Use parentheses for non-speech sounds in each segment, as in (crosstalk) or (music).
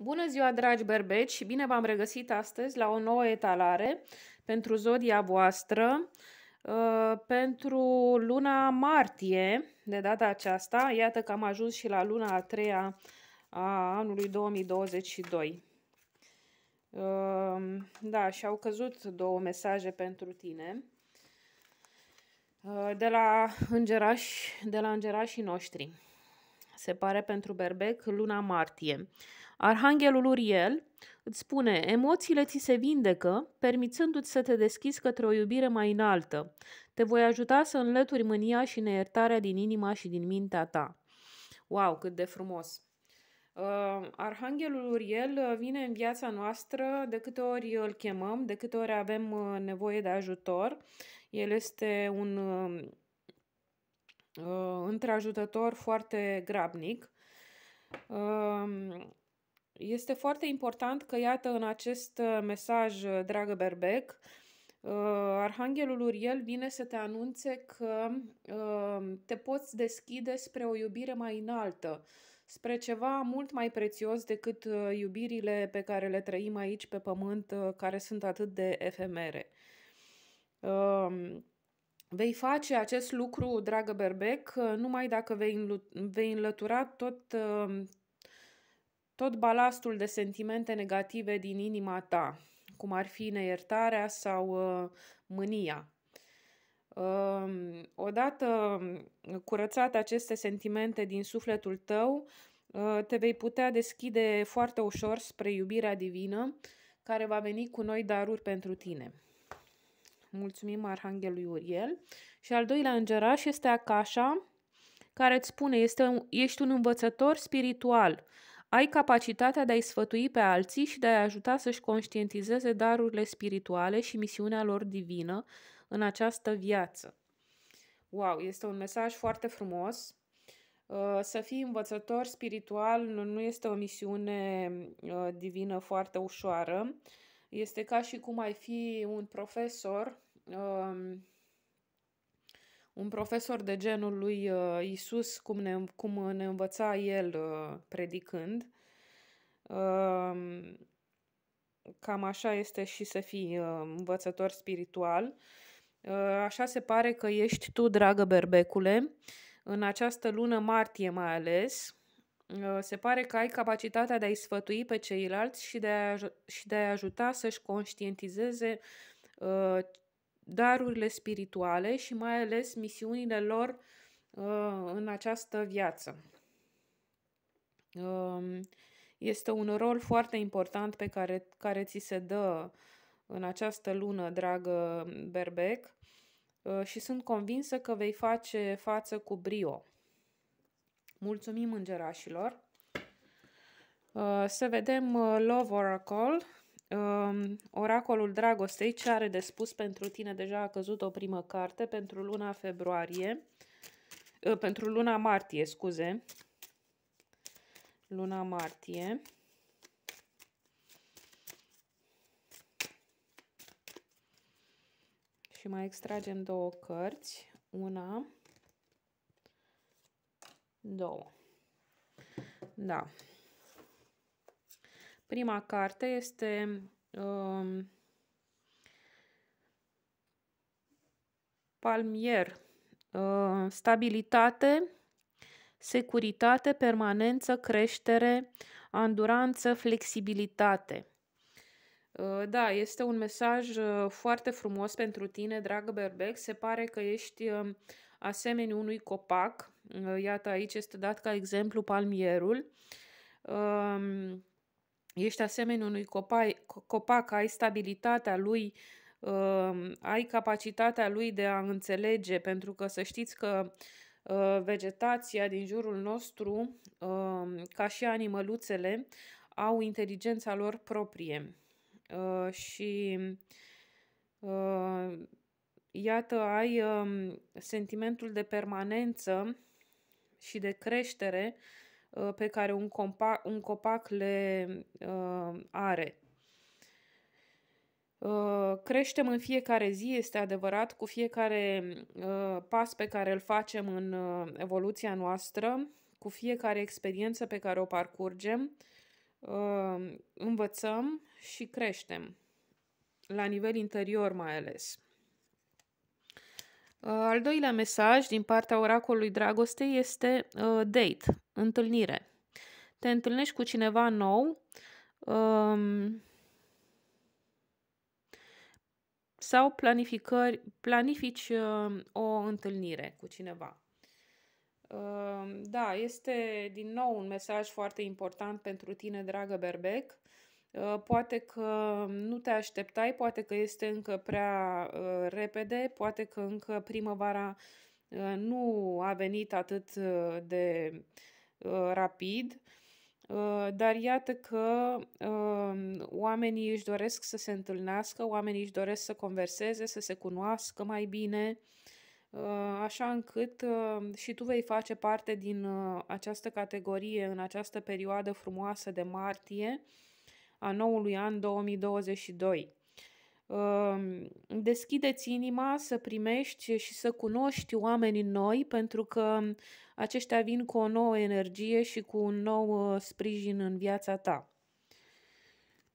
Bună ziua, dragi berbeci, și bine v-am regăsit astăzi la o nouă etalare pentru zodia voastră, uh, pentru luna martie, de data aceasta. Iată că am ajuns și la luna a treia a anului 2022. Uh, da, și au căzut două mesaje pentru tine uh, de la îngerași, de la îngerașii noștri. Se pare pentru berbec luna martie. Arhanghelul Uriel îți spune, emoțiile ți se vindecă, permițându-ți să te deschizi către o iubire mai înaltă. Te voi ajuta să înlături mânia și neiertarea din inima și din mintea ta. Wow, cât de frumos! Uh, Arhanghelul Uriel uh, vine în viața noastră de câte ori îl chemăm, de câte ori avem uh, nevoie de ajutor. El este un um, uh, întreajutător foarte grabnic. Uh, este foarte important că, iată, în acest uh, mesaj, uh, dragă Berbec, uh, Arhanghelul Uriel vine să te anunțe că te poți deschide spre o iubire mai înaltă, spre ceva mult mai prețios decât iubirile pe care le trăim aici pe pământ, care sunt atât de efemere. Um, vei face acest lucru, dragă Berbec, numai dacă vei înlătura tot tot balastul de sentimente negative din inima ta, cum ar fi neiertarea sau uh, mânia. Uh, odată um, curățate aceste sentimente din sufletul tău, uh, te vei putea deschide foarte ușor spre iubirea divină, care va veni cu noi daruri pentru tine. Mulțumim Arhanghelului Uriel. Și al doilea îngeraș este Acașa, care îți spune, este, un ești un învățător spiritual, uh, ai capacitatea de a-i sfătui pe alții și de a-i ajuta să-și conștientizeze darurile spirituale și misiunea lor divină în această viață. Wow, este un mesaj foarte frumos. Uh, să fii învățător spiritual nu este o misiune uh, divină foarte ușoară. Este ca și cum ai fi un profesor um, un profesor de genul lui uh, Isus, cum ne, cum ne învăța el uh, predicând. Uh, cam așa este și să fii uh, învățător spiritual. Uh, așa se pare că ești tu, dragă berbecule, în această lună martie mai ales. Uh, se pare că ai capacitatea de a-i sfătui pe ceilalți și de, a, și de a ajuta să-și conștientizeze uh, darurile spirituale și mai ales misiunile lor uh, în această viață. Um, este un rol foarte important pe care, care ți se dă în această lună, dragă Berbec, uh, și sunt convinsă că vei face față cu brio. Mulțumim îngerașilor! Uh, să vedem Love Oracle Uh, oracolul dragostei, ce are de spus pentru tine? Deja a căzut o primă carte pentru luna februarie, uh, pentru luna martie, scuze. Luna martie. Și mai extragem două cărți. Una, două. Da. Prima carte este um, Palmier, uh, stabilitate, securitate, permanență, creștere, anduranță, flexibilitate. Uh, da, este un mesaj uh, foarte frumos pentru tine, dragă Berbec. Se pare că ești um, asemenea unui copac. Uh, iată, aici este dat ca exemplu palmierul. Um, Ești asemenea unui copai, copac, ai stabilitatea lui, uh, ai capacitatea lui de a înțelege, pentru că să știți că uh, vegetația din jurul nostru, uh, ca și animăluțele, au inteligența lor proprie. Uh, și uh, iată, ai uh, sentimentul de permanență și de creștere uh, Uh, pe care un, compa- un copac le uh, are. Uh, creștem în fiecare zi, este adevărat, cu fiecare pas pe care îl facem în evoluția noastră, cu fiecare experiență pe care o parcurgem, învățăm și creștem, la nivel interior mai ales. Uh, al doilea mesaj din partea oracolului dragoste este uh, date, întâlnire. Te întâlnești cu cineva nou um, sau planificări, planifici uh, o întâlnire cu cineva. Uh, da, este din nou un mesaj foarte important pentru tine, dragă Berbec. Ă, poate că nu te așteptai, poate că este încă prea ă, repede, poate că încă primăvara ă, nu a venit atât de rapid, dar iată că oamenii își doresc să se întâlnească, oamenii își doresc să converseze, să se cunoască mai bine, așa încât și tu vei face parte din această categorie în această perioadă frumoasă de martie a noului an 2022. Ehm, deschideți inima să primești și să cunoști oamenii noi, pentru că aceștia vin cu o nouă energie și cu un nou uh, sprijin în viața ta.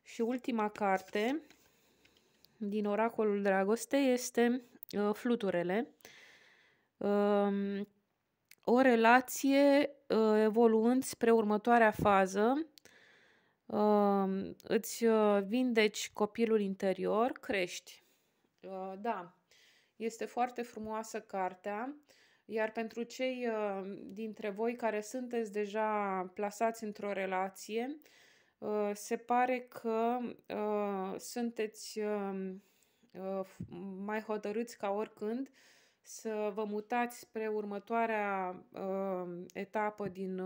Și ultima carte din oracolul dragostei este uh, Fluturele. Ehm, o relație uh, evoluând spre următoarea fază, îți uh, vindeci copilul interior, crești. Uh, da, este foarte frumoasă cartea, iar pentru cei uh, dintre voi care sunteți deja plasați într-o relație, se pare că sunteți mai hotărâți ca oricând să vă mutați spre următoarea etapă din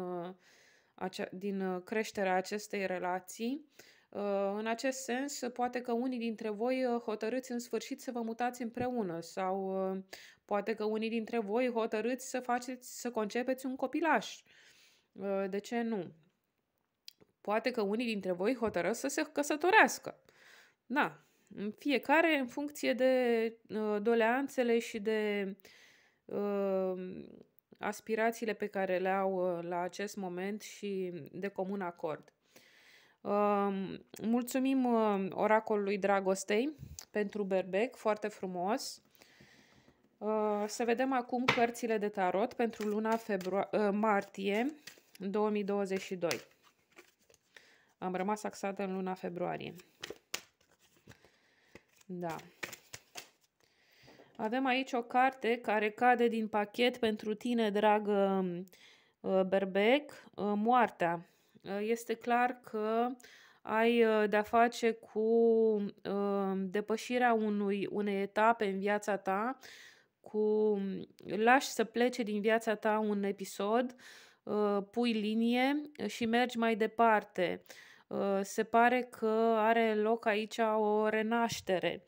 acea, din uh, creșterea acestei relații. Uh, în acest sens, poate că unii dintre voi uh, hotărâți în sfârșit să vă mutați împreună sau poate că unii dintre voi hotărâți să faceți, să concepeți un copilaș. De ce nu? Poate că unii dintre voi hotărăți să se căsătorească. Da, fiecare în funcție de doleanțele și de aspirațiile pe care le au uh, la acest moment și de comun acord. Um, mulțumim uh, oracolului Dragostei pentru berbec, foarte frumos. Uh, să vedem acum cărțile de tarot pentru luna februar- martie 2022. Am rămas axată în luna februarie. Da. Avem aici o carte care cade din pachet pentru tine, dragă uh, Berbec, uh, moartea. Uh, este clar că ai de-a face cu depășirea unui, unei etape în viața ta, cu lași să plece din viața ta un episod, pui linie și mergi mai departe. Se pare că are loc aici o renaștere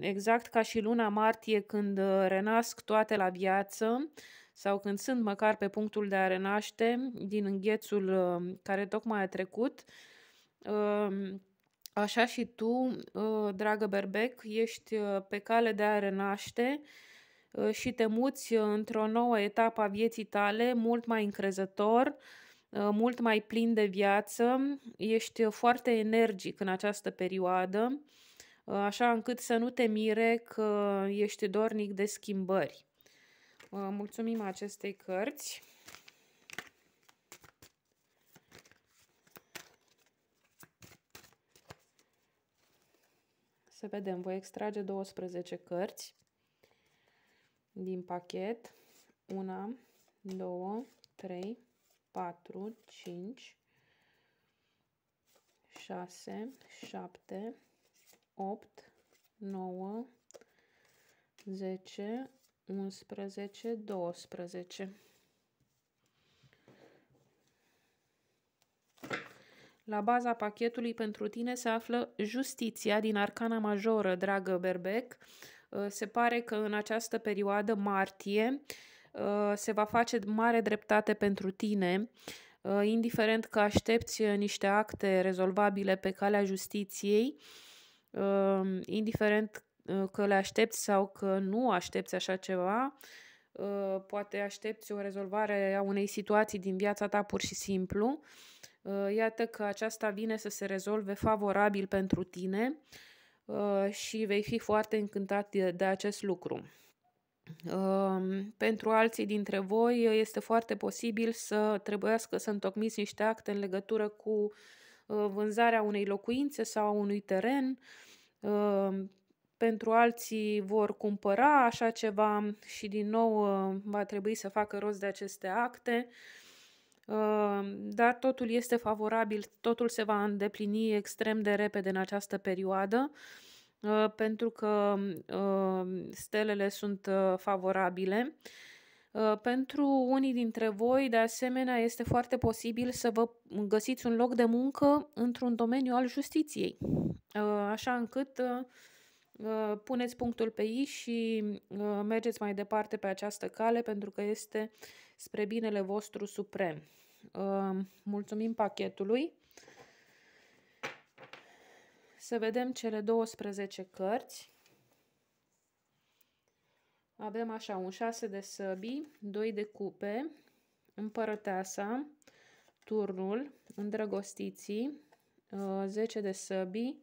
exact ca și luna martie când uh, renasc toate la viață sau când sunt măcar pe punctul de a renaște din înghețul um, care tocmai a trecut, așa și tu, uh, dragă Berbec, ești uh, pe cale de a renaște și te muți într-o nouă etapă a vieții tale, mult mai încrezător, mult mai plin de viață, ești foarte energic în această perioadă, Ă, așa încât să nu te mire că ești dornic de schimbări. Ă, mulțumim acestei cărți. Să vedem, voi extrage 12 cărți din pachet. 1, 2, 3, 4, 5, 6, 7, 8, 9, 10, 11, 12. La baza pachetului pentru tine se află Justiția din Arcana Majoră, dragă Berbec. Uh, se pare că în această perioadă, martie, uh, se va face mare dreptate pentru tine, uh, indiferent că aștepți niște acte rezolvabile pe calea justiției indiferent ă, că le aștepți sau că nu aștepți așa ceva, ă, poate aștepți o rezolvare a unei situații din viața ta pur și simplu. Ă, iată că aceasta vine să se rezolve favorabil pentru tine și vei fi foarte încântat de acest lucru. Pentru alții dintre voi este foarte posibil să trebuiască să întocmiți niște acte în legătură cu Uh, vânzarea unei locuințe sau a unui teren. Uh, pentru alții vor cumpăra așa ceva și din nou uh, va trebui să facă rost de aceste acte. Dar totul este favorabil, totul se va îndeplini extrem de repede în această perioadă pentru că stelele sunt favorabile. Uh, pentru unii dintre voi, de asemenea, este foarte posibil să vă găsiți un loc de muncă într-un domeniu al justiției, uh, așa încât uh, puneți punctul pe i și mergeți mai departe pe această cale pentru că este spre binele vostru suprem. Mulțumim pachetului. Să vedem cele 12 cărți. Avem așa un 6 de săbii, 2 de cupe, împărăteasa, turnul, îndrăgostiții, 10 uh, de săbii,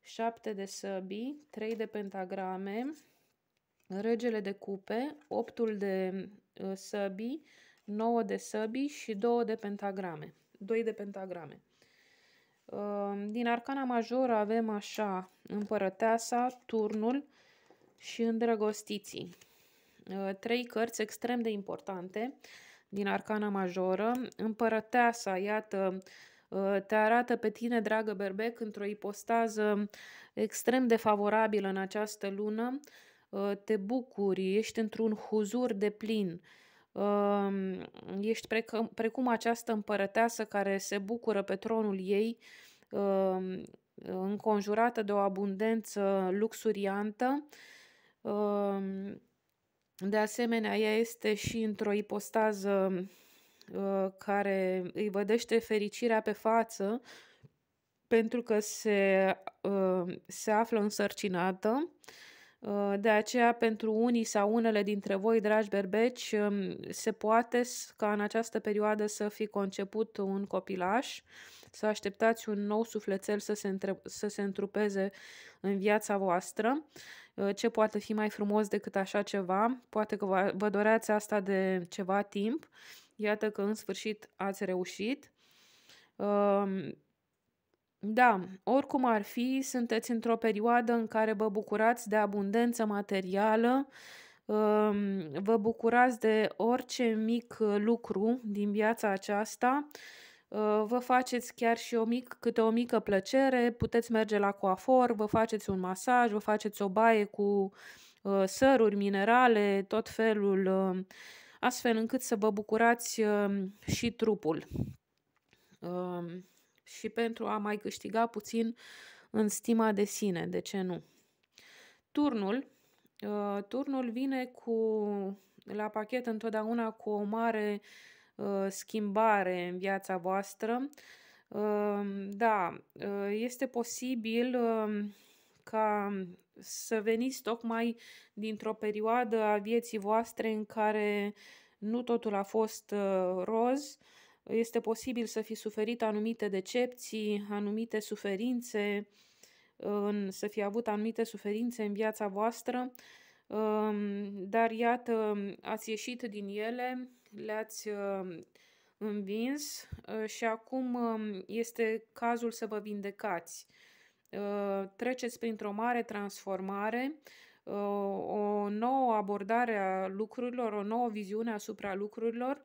7 de săbii, 3 de pentagrame, regele de cupe, 8 de uh, săbii, 9 de săbii și 2 de pentagrame. 2 de pentagrame. Uh, din arcana majoră avem așa împărăteasa, turnul și îndrăgostiții. Uh, trei cărți extrem de importante din Arcana Majoră. Împărăteasa, iată, uh, te arată pe tine, dragă berbec, într-o ipostază extrem de favorabilă în această lună. Uh, te bucuri, ești într-un huzur de plin. Um, ești precum, precum această împărăteasă care se bucură pe tronul ei, um, înconjurată de o abundență luxuriantă. Um, de asemenea, ea este și într-o ipostază uh, care îi vădește fericirea pe față pentru că se, uh, se află însărcinată Uh, de aceea, pentru unii sau unele dintre voi, dragi berbeci, um, se poate ca în această perioadă să fi conceput un copilaș, să așteptați un nou sufletel să se, între- să se întrupeze în viața voastră. Uh, ce poate fi mai frumos decât așa ceva? Poate că vă doreați asta de ceva timp. Iată că în sfârșit ați reușit. Um, da, oricum ar fi, sunteți într-o perioadă în care vă bucurați de abundență materială, um, vă bucurați de orice mic uh, lucru din viața aceasta, uh, vă faceți chiar și o mic, câte o mică plăcere, puteți merge la coafor, vă faceți un masaj, vă faceți o baie cu uh, săruri, minerale, tot felul, um, astfel încât să vă bucurați um, și trupul și pentru a mai câștiga puțin în stima de sine, de ce nu. Turnul, uh, turnul vine cu la pachet întotdeauna cu o mare uh, schimbare în viața voastră. Uh, da, este posibil um, ca să veniți tocmai dintr-o perioadă a vieții voastre în care nu totul a fost roz, uh, este posibil să fi suferit anumite decepții, anumite suferințe, să fi avut anumite suferințe în viața voastră, um, dar iată, ați ieșit din ele, le-ați um, învins uh, și acum um, este cazul să vă vindecați. Uh, treceți printr-o mare transformare, uh, o nouă abordare a lucrurilor, o nouă viziune asupra lucrurilor,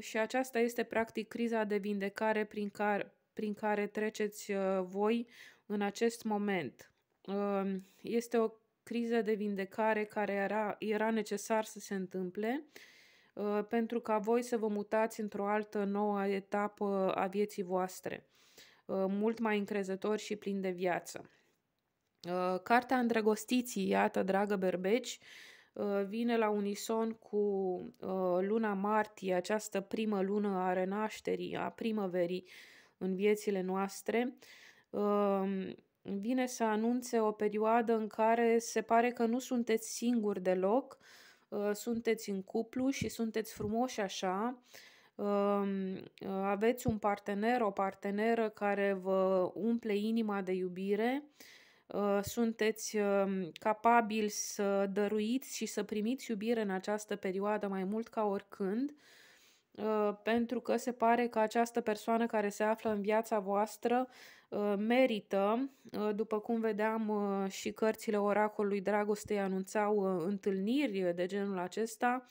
și aceasta este practic criza de vindecare prin care, prin care treceți uh, voi în acest moment. Este o criză de vindecare care era, era necesar să se întâmple uh, pentru ca voi să vă mutați într-o altă nouă etapă a vieții voastre, uh, mult mai încrezători și plin de viață. Cartea Îndrăgostiții, iată, dragă berbeci, Uh, vine la unison cu uh, luna martie, această primă lună a renașterii, a primăverii în viețile noastre, um, vine să anunțe o perioadă în care se pare că nu sunteți singuri deloc, uh, sunteți în cuplu și sunteți frumoși așa, um, aveți un partener, o parteneră care vă umple inima de iubire, Uh, sunteți um, capabili să dăruiți și să primiți iubire în această perioadă mai mult ca oricând, uh, pentru că se pare că această persoană care se află în viața voastră uh, merită, după cum vedeam și cărțile oracolului dragostei anunțau întâlniri de genul acesta,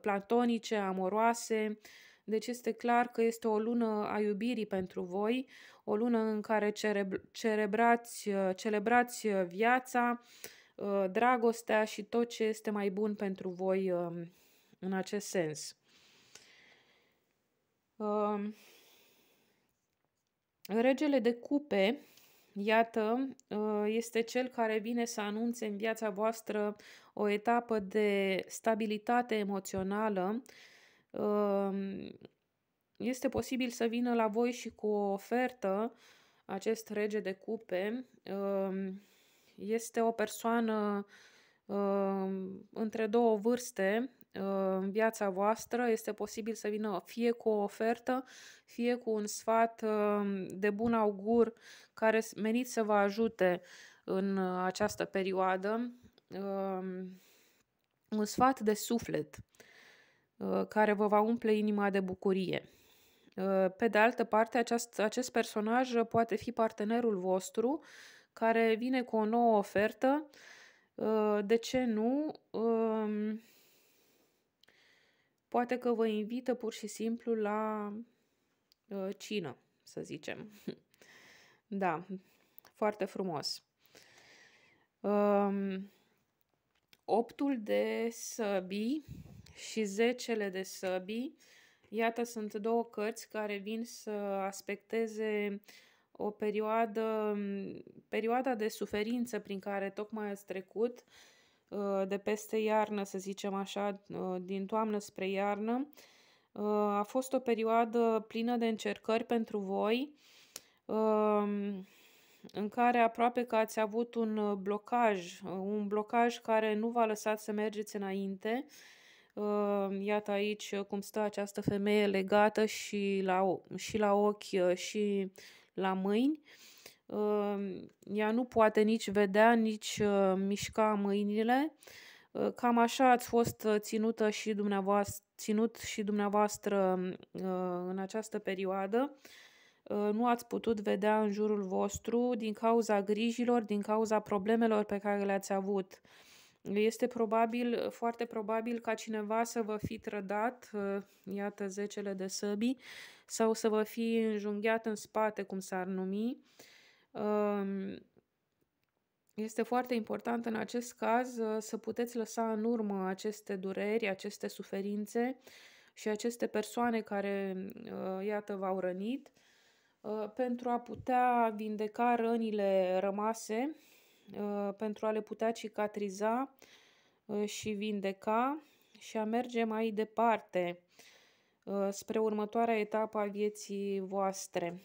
platonice, amoroase, deci este clar că este o lună a iubirii pentru voi, o lună în care cerebr- cerebrați, uh, celebrați uh, viața, uh, dragostea și tot ce este mai bun pentru voi um, în acest sens. Um, regele de cupe, iată, este cel care vine să anunțe în viața voastră o etapă de stabilitate emoțională, um, este posibil să vină la voi și cu o ofertă acest rege de cupe. Ehm, este o persoană ehm, între două vârste în ehm, viața voastră. Este posibil să vină fie cu o ofertă, fie cu un sfat de bun augur care menit să vă ajute în această perioadă. Un sfat de suflet care vă va umple inima de bucurie. Ă, pe de altă parte, acest, acest personaj poate fi partenerul vostru care vine cu o nouă ofertă. Ă, de ce nu? Poate că vă invită pur și simplu la ă, cină, să zicem. (laughs) Da, foarte frumos. Optul de săbii și zecele de săbii Iată, sunt două cărți care vin să aspecteze o perioadă, perioada de suferință prin care tocmai ați trecut, uh, de peste iarnă, să zicem așa, uh, din toamnă spre iarnă. Uh, a fost o perioadă plină de încercări pentru voi, um, în care aproape că ați avut un blocaj, un blocaj care nu v-a lăsat să mergeți înainte, Ehm, iată aici uh, cum stă această femeie legată și la, și la ochi uh, și la mâini. Ehm, ea nu poate nici vedea, nici uh, mișca mâinile. Ehm, cam așa ați fost ținută și dumneavoastră, ținut și dumneavoastră mm, în această perioadă nu ați putut vedea în jurul vostru din cauza grijilor, din cauza problemelor pe care le-ați avut. Este probabil, foarte probabil ca cineva să vă fi trădat, uh, iată zecele de săbi, sau să vă fi înjunghiat în spate, cum s-ar numi. Um, este foarte important în acest caz uh, să puteți lăsa în urmă aceste dureri, aceste suferințe și aceste persoane care, uh, iată, v-au rănit pentru a putea vindeca rănile rămase Uh, pentru a le putea cicatriza uh, și vindeca și a merge mai departe uh, spre următoarea etapă a vieții voastre.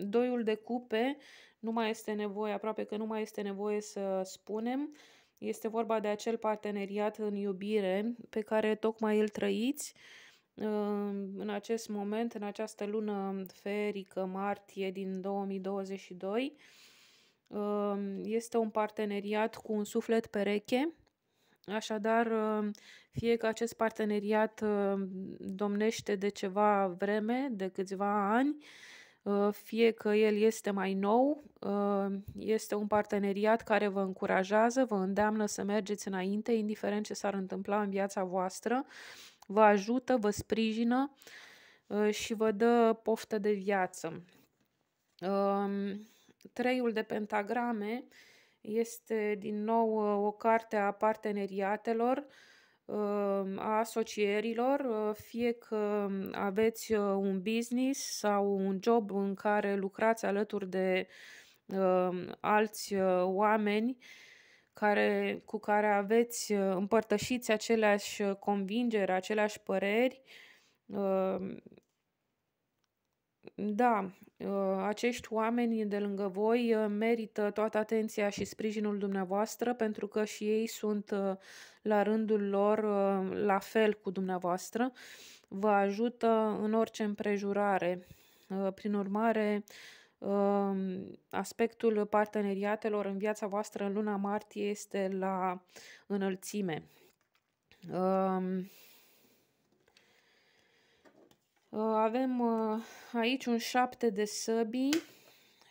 Doiul de cupe nu mai este nevoie, aproape că nu mai este nevoie să spunem, este vorba de acel parteneriat în iubire pe care tocmai îl trăiți în acest moment, în această lună ferică, martie din 2022, este un parteneriat cu un suflet pereche, așadar fie că acest parteneriat domnește de ceva vreme, de câțiva ani, fie că el este mai nou, este un parteneriat care vă încurajează, vă îndeamnă să mergeți înainte, indiferent ce s-ar întâmpla în viața voastră, vă ajută, vă sprijină și vă dă poftă de viață. Treiul de pentagrame este din nou uh, o carte a parteneriatelor, uh, a asocierilor, uh, fie că aveți un business sau un job în care lucrați alături de alți oameni care, cu care aveți, împărtășiți aceleași convingeri, aceleași păreri, da, uh, acești oameni de lângă voi uh, merită toată atenția și sprijinul dumneavoastră pentru că și ei sunt uh, la rândul lor la fel cu dumneavoastră. Vă ajută în orice împrejurare. Prin urmare, um, aspectul parteneriatelor în viața voastră în luna martie este la înălțime. Um, Uh, avem uh, aici un 7 de săbii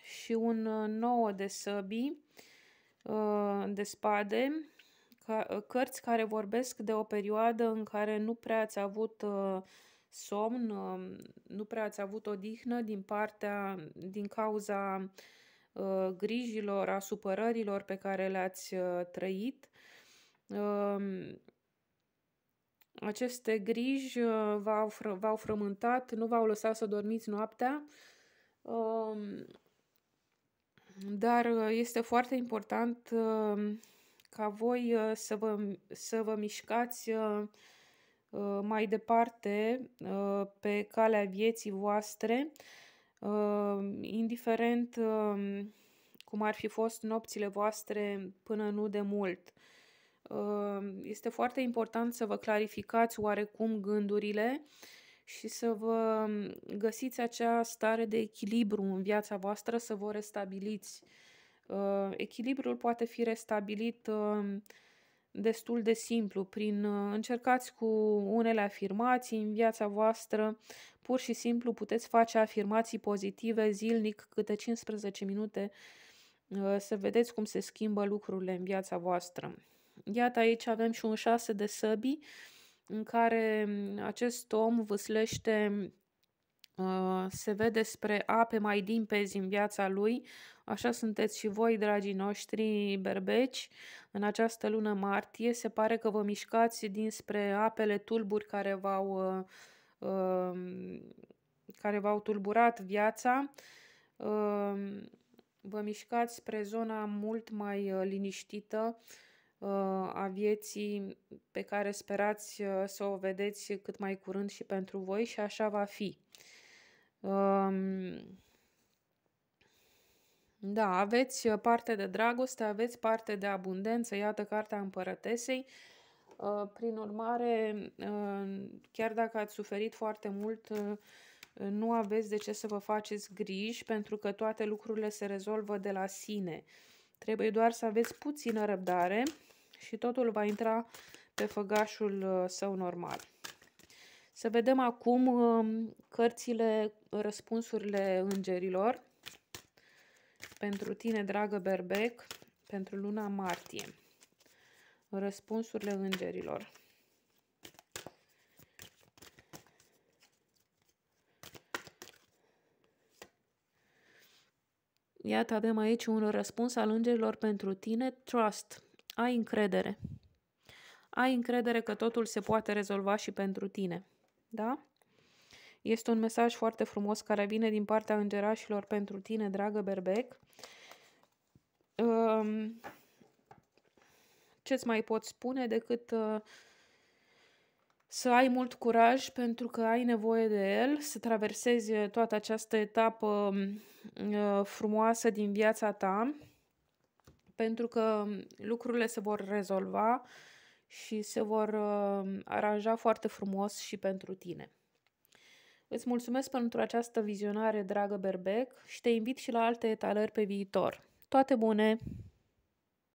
și un 9 uh, de săbii de spade, cărți care vorbesc de o perioadă în care nu prea ați avut somn, um, nu prea ați avut odihnă din partea, din cauza grijilor, a supărărilor pe care le-ați trăit um, aceste griji uh, v-au, fr- v-au frământat, nu v-au lăsat să dormiți noaptea, um, dar uh, este foarte important um, ca voi uh, să vă, să vă mișcați mai departe pe calea vieții voastre, indiferent um, cum ar fi fost nopțile voastre până nu de mult. Ehm, este foarte important să vă clarificați oarecum gândurile și să vă mm, găsiți acea stare de echilibru în viața voastră, să vă restabiliți. Ehm, echilibrul poate fi restabilit ehm, destul de simplu, prin uh, încercați cu unele afirmații în viața voastră, pur și simplu puteți face afirmații pozitive zilnic câte 15 minute uh, să vedeți cum se schimbă lucrurile în viața voastră. Iată aici avem și un șase de săbii în care mm, acest om vâslește uh, se vede spre ape mai pezi în viața lui. Așa sunteți și voi, dragii noștri berbeci, în această lună martie. Se pare că vă mișcați dinspre apele tulburi care v-au, uh, um, care v-au tulburat viața. Um, vă mișcați spre zona mult mai uh, liniștită, a vieții pe care sperați uh, să o vedeți cât mai curând și pentru voi și așa va fi. Um, da, aveți uh, parte de dragoste, aveți parte de abundență, iată cartea împărătesei. Uh, prin urmare, chiar dacă ați suferit foarte mult, nu aveți de ce să vă faceți griji, pentru că toate lucrurile se rezolvă de la sine. Trebuie doar să aveți puțină răbdare și totul va intra pe făgașul uh, său normal. Să vedem acum um, cărțile, răspunsurile îngerilor pentru tine, dragă Berbec, pentru luna martie. Răspunsurile îngerilor. Iată, avem aici un răspuns al îngerilor pentru tine, trust. Ai încredere. Ai încredere că totul se poate rezolva și pentru tine. Da? Este un mesaj foarte frumos care vine din partea îngerașilor pentru tine, dragă Berbec. Ehm, ce-ți mai pot spune decât uh, să ai mult curaj pentru că ai nevoie de el, să traversezi toată această etapă mm, uh, frumoasă din viața ta pentru că um, lucrurile se vor rezolva și se vor um, aranja foarte frumos și pentru tine. Îți mulțumesc pentru această vizionare, dragă Berbec, și te invit și la alte etalări pe viitor. Toate bune!